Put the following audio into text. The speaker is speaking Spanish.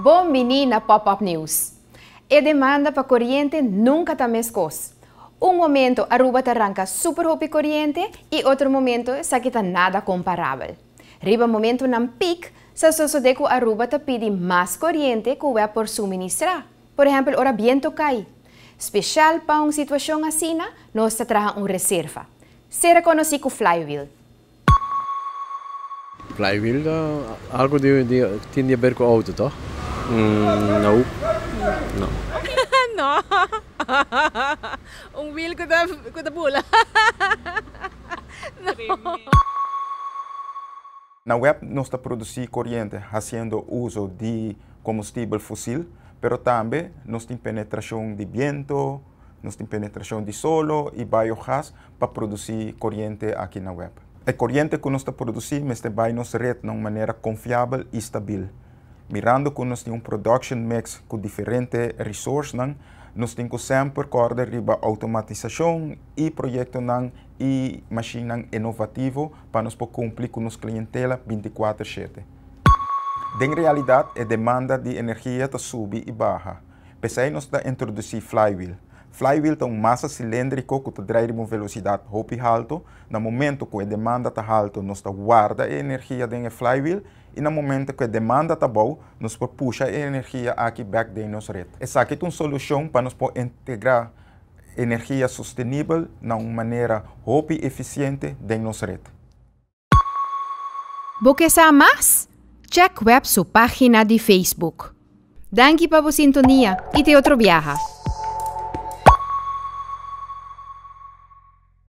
Bom menina Pop-Up News. E demanda para corriente nunca está mescos. Un momento Aruba te arranca super hopi corriente y otro momento sa kita nada comparable. Riba momento nan pic, sa sosodeco Aruba te pide más corriente que vai por suministrar. Por ejemplo ora viento cai. Especial para uma situação assim, nós se traja una reserva. Se reconhece como flywheel. Flywheel, ah, algo de, de, tem a ver auto, tá? Mm, no. No. no. Un Will con la pula. no. Na web no está produciendo corriente haciendo uso de combustible fósil, pero también tenemos tiene de viento, no penetración de solo y biogás para producir corriente aquí en la web. La corriente que no está produzindo, mas este também red de una manera confiable y estable. mirando que nós temos um production mix com diferentes recursos, nós temos sempre corda riba automatização e projeto nan, e máquinas inovativo para nós cumprir com nossa clientela 24/7. Em realidade, a demanda de energia está subindo e baixa. Pensei nós da introduzir flywheel. Flywheel es una masa cilíndrica que traz uma velocidad, hop alto. el momento que a demanda está alta, nós guarda a energia dentro flywheel flywheel en el momento que demanda está boa, nos puxa a energia aqui back en da red. rede. Essa aqui é uma solução para nós integrar energía sostenible de uma manera hop eficiente de da red. rede. más? Check web su página de Facebook. Gracias por su sintonía y te otro viaja.